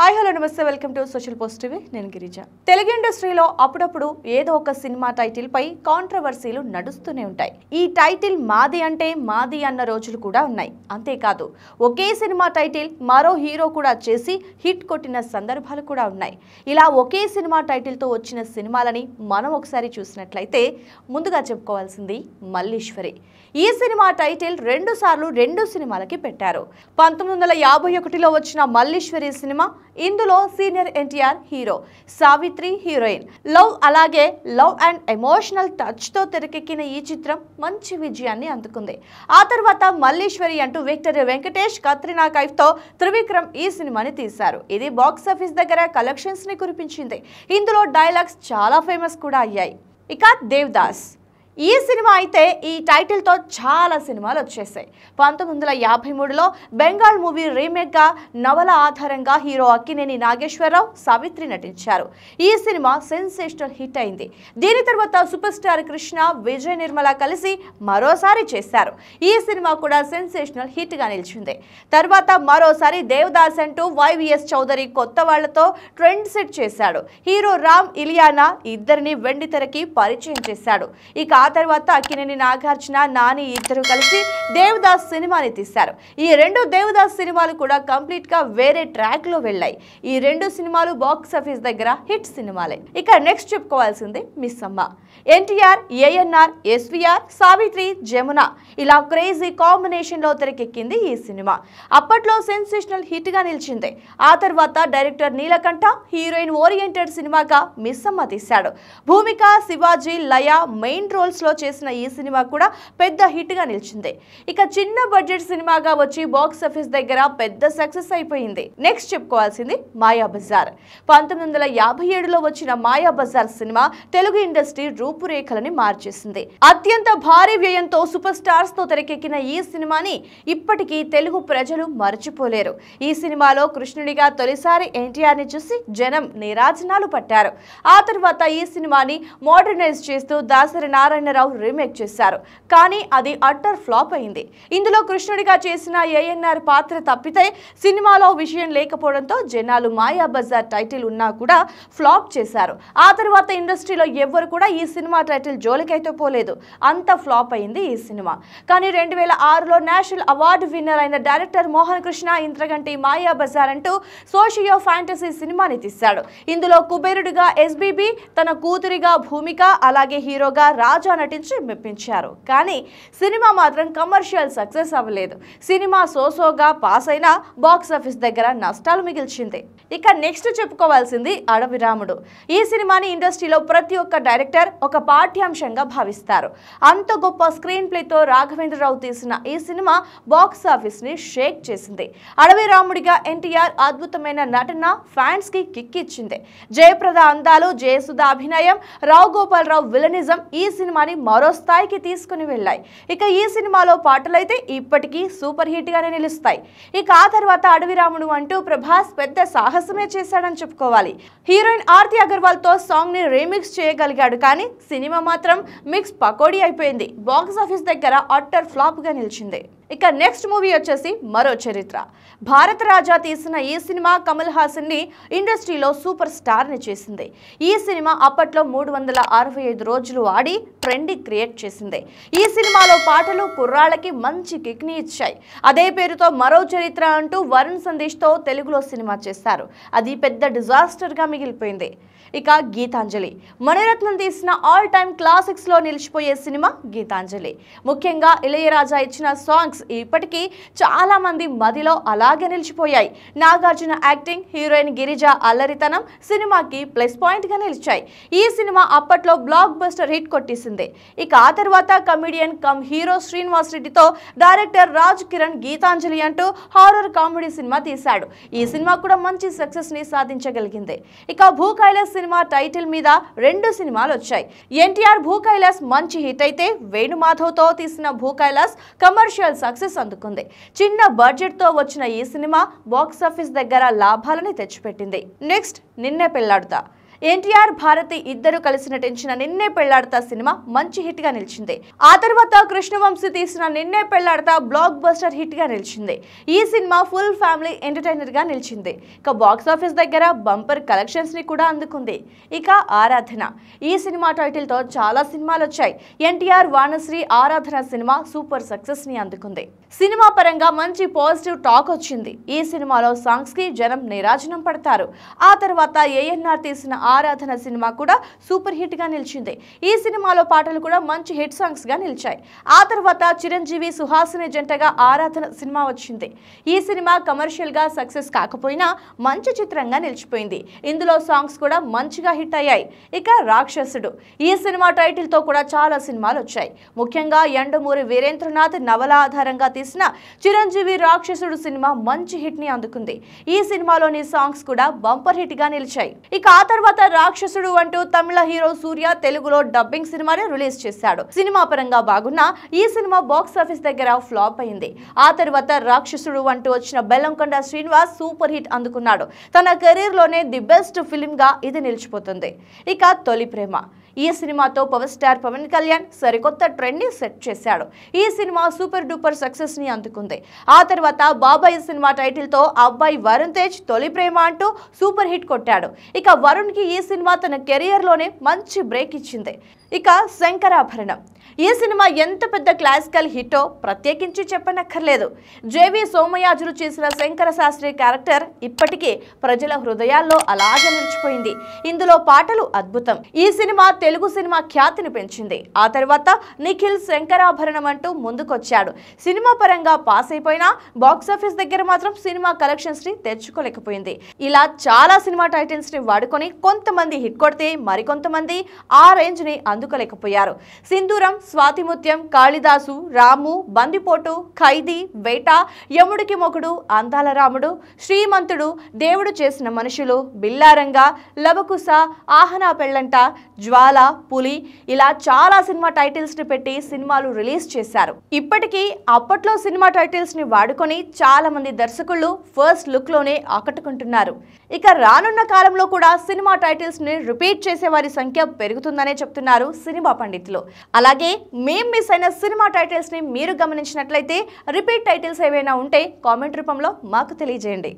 hi hello నమస్తే welcome to social post TV నేను గిరిజ తెలుగు ఇండస్ట్రీలో అప్పుడప్పుడు ఏదో ఒక సినిమా టైటిల్ పై కాంట్రవర్సీలు నడుస్తూనే ఉంటాయి ఈ టైటిల్ మాది అంటే మాది అన్న రోజులు కూడా ఉన్నాయి అంతేకాదు ఒకే సినిమా టైటిల్ మరో హీరో కూడా చేసి హిట్ కొట్టిన సందర్భాలు కూడా ఉన్నాయి ఇలా ఒకే సినిమా టైటిల్తో వచ్చిన సినిమాలని మనం ఒకసారి చూసినట్లయితే ముందుగా చెప్పుకోవాల్సింది మల్లీశ్వరి ఈ సినిమా టైటిల్ రెండు సార్లు రెండు సినిమాలకి పెట్టారు పంతొమ్మిది వందల యాభై ఒకటిలో వచ్చిన మల్లీశ్వరి సినిమా ఇందులో senior NTR hero Savitri heroine love అలాగే లవ్ అండ్ ఎమోషనల్ టచ్తో తెరకెక్కిన ఈ చిత్రం మంచి విజయాన్ని అందుకుంది ఆ తర్వాత మల్లీశ్వరి అంటూ విక్టర్ వెంకటేష్ కత్రినా కైఫ్తో త్రివిక్రమ్ ఈ సినిమాని తీశారు ఇది బాక్సాఫీస్ దగ్గర కలెక్షన్స్ని కురిపించింది ఇందులో డైలాగ్స్ చాలా ఫేమస్ కూడా అయ్యాయి ఇక దేవ్దాస్ ఈ సినిమా అయితే ఈ టైటిల్తో చాలా సినిమాలు వచ్చేసాయి పంతొమ్మిది వందల యాభై మూడులో బెంగాల్ మూవీ రీమేక్గా నవల ఆధారంగా హీరో అక్కినేని నాగేశ్వరరావు సావిత్రి నటించారు ఈ సినిమా సెన్సేషనల్ హిట్ అయింది దీని తర్వాత సూపర్ స్టార్ కృష్ణ విజయ్ నిర్మల కలిసి మరోసారి చేశారు ఈ సినిమా కూడా సెన్సేషనల్ హిట్గా నిలిచింది తర్వాత మరోసారి దేవదాస్ అంటూ వైవిఎస్ చౌదరి కొత్త వాళ్లతో ట్రెండ్ సెట్ చేశాడు హీరో రామ్ ఇలియానా ఇద్దరిని వెండితెరకి పరిచయం చేశాడు ఇక తర్వాత అక్కినేని నాగార్జున నాని ఇద్దరు కలిసి దేవదాస్ సినిమాని తీశారు ఈ రెండు దేవదాస్ సినిమాలు కూడా కంప్లీట్ గా వేరే ట్రాక్లో వెళ్ళాయి ఈ రెండు సినిమాలు బాక్స్ ఆఫీస్ దగ్గర హిట్ సినిమాలే ఇక నెక్స్ట్ చెప్పుకోవాల్సింది మిస్ అమ్మ ఎన్టీఆర్ ఏఎన్ఆర్ ఎస్వీఆర్ సావిత్రి జమున ఇలా క్రేజీ కాంబినేషన్లో తెరకెక్కింది ఈ సినిమా అప్పట్లో సెన్సేషనల్ గా నిలిచింది ఆ తర్వాత డైరెక్టర్ నీలకంఠ హీరోయిన్ ఓరియంటెడ్ సినిమాగా మిస్ అమ్మ తీశాడు భూమిక శివాజీ లయ మెయిన్ రోల్ లో చేసిన ఈ సినిమా కూడా పెద్ద హిట్ గా నిలిచింది ఇక చిన్న బడ్జెట్ సినిమాగా వచ్చి బాక్స్ ఆఫీస్ దగ్గర పెద్ద సక్సెస్ అయిపోయింది నెక్స్ట్ చెప్పుకోవాల్సింది మాయా బజార్ పంతొమ్మిది వందల యాభై ఏడులో వచ్చిన Mayabazar cinema Telugu industry రూపురేఖలని మార్చేసింది అత్యంత భారీ వ్యయంతో సూపర్ స్టార్స్ తో తెరకెక్కిన ఈ సినిమాని ఇప్పటికీ తెలుగు ప్రజలు మర్చిపోలేరు ఈ సినిమాలో కృష్ణుడిగా తొలిసారి ఎన్టీఆర్ ని చూసి జనం నీరాజనాలు పట్టారు ఆ తర్వాత ఈ సినిమాని మోడర్నైజ్ చేస్తూ దాసరి నారాయణ నారాయణరావు రీమేక్ చేశారు కానీ అది అట్టర్ ఫ్లాప్ అయింది ఇందులో కృష్ణుడిగా చేసిన ఏఎన్ఆర్ పాత్ర తప్పితే సినిమాలో విషయం లేకపోవడంతో జనాలు మాయా బజార్ టైటిల్ ఉన్నా కూడా ఫ్లాప్ చేశారు ఆ తర్వాత ఇండస్ట్రీలో ఎవ్వరు కూడా ఈ సినిమా టైటిల్ జోలికైతే పోలేదు అంత ఫ్లాప్ అయింది ఈ సినిమా కానీ రెండు వేల ఆరులో నేషనల్ అవార్డు విన్నర్ అయిన డైరెక్టర్ మోహన్ కృష్ణ ఇంద్రగంటి మాయా బజార్ అంటూ సోషియో ఫ్యాంటసీ సినిమాని తీశాడు ఇందులో కుబేరుడిగా ఎస్బీబీ తన కూతురిగా భూమిక అలాగే హీరోగా రాజా తేజ నటించి మెప్పించారు కానీ సినిమా మాత్రం కమర్షియల్ సక్సెస్ అవ్వలేదు సినిమా సోసోగా పాస్ అయినా బాక్సాఫీస్ దగ్గర నష్టాలు మిగిల్చింది ఇక నెక్స్ట్ చెప్పుకోవాల్సింది అడవి రాముడు ఈ సినిమాని ఇండస్ట్రీలో ప్రతి ఒక్క డైరెక్టర్ ఒక పాఠ్యాంశంగా భావిస్తారు అంత గొప్ప స్క్రీన్ ప్లేతో రాఘవేంద్రరావు తీసిన ఈ సినిమా బాక్సాఫీస్ ని షేక్ చేసింది అడవి రాముడిగా ఎన్టీఆర్ అద్భుతమైన నటన ఫ్యాన్స్ కి కిక్ ఇచ్చింది జయప్రద అందాలు జయసుధ అభినయం రావు గోపాలరావు విలనిజం ఈ సినిమా సినిమాని మరో స్థాయికి తీసుకుని వెళ్ళాయి ఇక ఈ సినిమాలో పాటలైతే ఇప్పటికీ సూపర్ హిట్గానే నిలుస్తాయి ఇక ఆ తర్వాత అడవి రాముడు అంటూ ప్రభాస్ పెద్ద సాహసమే చేశాడని చెప్పుకోవాలి హీరోయిన్ ఆర్తి అగర్వాల్తో సాంగ్ని రీమిక్స్ చేయగలిగాడు కానీ సినిమా మాత్రం మిక్స్ పకోడీ అయిపోయింది బాక్స్ ఆఫీస్ దగ్గర అట్టర్ ఫ్లాప్గా నిలిచింది ఇక నెక్స్ట్ మూవీ వచ్చేసి మరో చరిత్ర భారత రాజా తీసిన ఈ సినిమా కమల్ హాసన్ ని ఇండస్ట్రీలో సూపర్ స్టార్ని చేసింది ఈ సినిమా అప్పట్లో మూడు వందల అరవై ఐదు రోజులు ఆడి ట్రెండ్ క్రియేట్ చేసింది ఈ సినిమాలో పాటలు కుర్రాళ్ళకి మంచి కిక్ని ఇచ్చాయి అదే పేరుతో మరో చరిత్ర అంటూ వరుణ్ తో తెలుగులో సినిమా చేస్తారు అది పెద్ద డిజాస్టర్గా మిగిలిపోయింది ఇక గీతాంజలి మణిరత్నం తీసిన ఆల్ టైమ్ క్లాసిక్స్లో నిలిచిపోయే సినిమా గీతాంజలి ముఖ్యంగా ఇళయరాజా ఇచ్చిన సాంగ్స్ ఇప్పటికీ చాలామంది మదిలో అలాగే నిలిచిపోయాయి నాగార్జున యాక్టింగ్ హీరోయిన్ గిరిజ అల్లరితనం సినిమాకి ప్లస్ పాయింట్గా నిలిచాయి ఈ సినిమా అప్పట్లో బ్లాక్ బస్టర్ హిట్ కొట్టేసింది ఇక ఆ తర్వాత కమెడియన్ కమ్ హీరో శ్రీనివాస్ రెడ్డితో డైరెక్టర్ రాజ్ కిరణ్ గీతాంజలి అంటూ హారర్ కామెడీ సినిమా తీశాడు ఈ సినిమా కూడా మంచి సక్సెస్ని సాధించగలిగింది ఇక భూ కైలాస్ సినిమా టైటిల్ మీద రెండు సినిమాలు వచ్చాయి ఎన్టీఆర్ భూ కైలాస్ మంచి హిట్ అయితే వేణుమాధవ్తో తీసిన భూ కైలాస్ కమర్షియల్ సక్సెస్ అందుకుంది చిన్న బడ్జెట్తో వచ్చిన ఈ సినిమా బాక్సాఫీస్ దగ్గర లాభాలని తెచ్చిపెట్టింది నెక్స్ట్ నిన్నే పెళ్లాడుతా ఎన్టీఆర్ భారతి ఇద్దరు కలిసి నటించిన నిన్నే పెళ్లాడతా సినిమా మంచి హిట్ గా నిలిచింది ఆ తర్వాత కృష్ణవంశీ తీసిన నిన్నే పెళ్లాడతా బ్లాక్ బస్టర్ హిట్ గా నిలిచింది ఈ సినిమా ఫుల్ ఫ్యామిలీ ఎంటర్టైనర్ గా నిలిచింది ఇక బాక్స్ ఆఫీస్ దగ్గర బంపర్ కలెక్షన్స్ ని కూడా అందుకుంది ఇక ఆరాధన ఈ సినిమా టైటిల్ తో చాలా సినిమాలు వచ్చాయి ఎన్టీఆర్ వాణశ్రీ ఆరాధన సినిమా సూపర్ సక్సెస్ ని అందుకుంది సినిమా పరంగా మంచి పాజిటివ్ టాక్ వచ్చింది ఈ సినిమాలో సాంగ్స్ కి జనం నిరాజనం పడతారు ఆ తర్వాత ఏఎన్ఆర్ తీసిన ఆరాధన సినిమా కూడా సూపర్ హిట్ గా నిలిచింది ఈ సినిమాలో పాటలు కూడా మంచి హిట్ సాంగ్స్ గా నిలిచాయి ఆ తర్వాత చిరంజీవి సుహాసిని జంటగా ఆరాధన సినిమా వచ్చింది ఈ సినిమా కమర్షియల్ గా సక్సెస్ కాకపోయినా మంచి చిత్రంగా నిలిచిపోయింది ఇందులో సాంగ్స్ కూడా మంచిగా హిట్ అయ్యాయి ఇక రాక్షసుడు ఈ సినిమా టైటిల్తో కూడా చాలా సినిమాలు వచ్చాయి ముఖ్యంగా ఎండమూరి వీరేంద్రనాథ్ నవల ఆధారంగా తీసిన చిరంజీవి రాక్షసుడు సినిమా మంచి హిట్ ని అందుకుంది ఈ సినిమాలోని సాంగ్స్ కూడా బంపర్ హిట్ గా నిలిచాయి ఇక ఆ తర్వాత రాక్షసుడు అంటూ తమిళ హీరో సూర్య తెలుగులో డబ్బింగ్ సినిమాని రిలీజ్ చేశాడు సినిమా పరంగా బాగున్న ఈ సినిమా బాక్స్ ఆఫీస్ దగ్గర ఫ్లాప్ అయింది ఆ తర్వాత రాక్షసుడు అంటూ వచ్చిన బెల్లంకొండ శ్రీనివాస్ సూపర్ హిట్ అందుకున్నాడు తన కెరీర్ లోనే ది బెస్ట్ ఫిలిం గా ఇది నిలిచిపోతుంది ఇక తొలి ప్రేమ ఈ సినిమాతో పవర్ స్టార్ పవన్ కళ్యాణ్ సరికొత్త ట్రెండ్ సెట్ చేశాడు ఈ సినిమా సూపర్ డూపర్ సక్సెస్ ని అందుకుంది ఆ తర్వాత బాబాయ్ సినిమా టైటిల్ తో అబ్బాయి వరుణ్ తేజ్ తొలి ప్రేమ అంటూ సూపర్ హిట్ కొట్టాడు ఇక వరుణ్ కి ఈ సినిమా తన కెరియర్ లోనే మంచి బ్రేక్ ఇచ్చింది ఇక శంకరాభరణం ఈ సినిమా ఎంత పెద్ద క్లాసికల్ హిట్టో ప్రత్యేకించి చెప్పనక్కర్లేదు జేవి సోమయాజులు చేసిన శంకర శాస్త్రి క్యారెక్టర్ ఇప్పటికీ ప్రజల హృదయాల్లో అలాగే నిలిచిపోయింది ఇందులో పాటలు అద్భుతం ఈ సినిమా తెలుగు సినిమా ఖ్యాతిని పెంచింది ఆ తర్వాత నిఖిల్ శంకరాభరణం అంటూ ముందుకొచ్చాడు సినిమా పరంగా పాస్ అయిపోయినా బాక్సాఫీస్ దగ్గర మాత్రం సినిమా కలెక్షన్స్ ని తెచ్చుకోలేకపోయింది ఇలా చాలా సినిమా టైటిల్స్ ని వాడుకొని కొంతమంది హిట్ కొడితే మరికొంతమంది ఆ రేంజ్ ని అందుకోలేకపోయారు సింధూరం స్వాతిముత్యం కాళిదాసు రాము బందిపోటు ఖైదీ వేట యముడికి మొకుడు అందాల రాముడు శ్రీమంతుడు దేవుడు చేసిన మనుషులు బిల్లారంగా లవకుశ ఆహనా పెళ్ళంట జ్వాల పులి ఇలా చాలా సినిమా టైటిల్స్ని పెట్టి సినిమాలు రిలీజ్ చేశారు ఇప్పటికీ అప్పట్లో సినిమా టైటిల్స్ని వాడుకొని చాలామంది దర్శకులు ఫస్ట్ లుక్లోనే ఆకట్టుకుంటున్నారు ఇక రానున్న కాలంలో కూడా సినిమా టైటిల్స్ని రిపీట్ చేసే వారి సంఖ్య పెరుగుతుందనే చెప్తున్నారు సినిమా పండితులు అలాగే మేం మిస్ అయిన సినిమా టైటిల్స్ని మీరు గమనించినట్లయితే రిపీట్ టైటిల్స్ ఏవైనా ఉంటే కామెంట్ రూపంలో మాకు తెలియజేయండి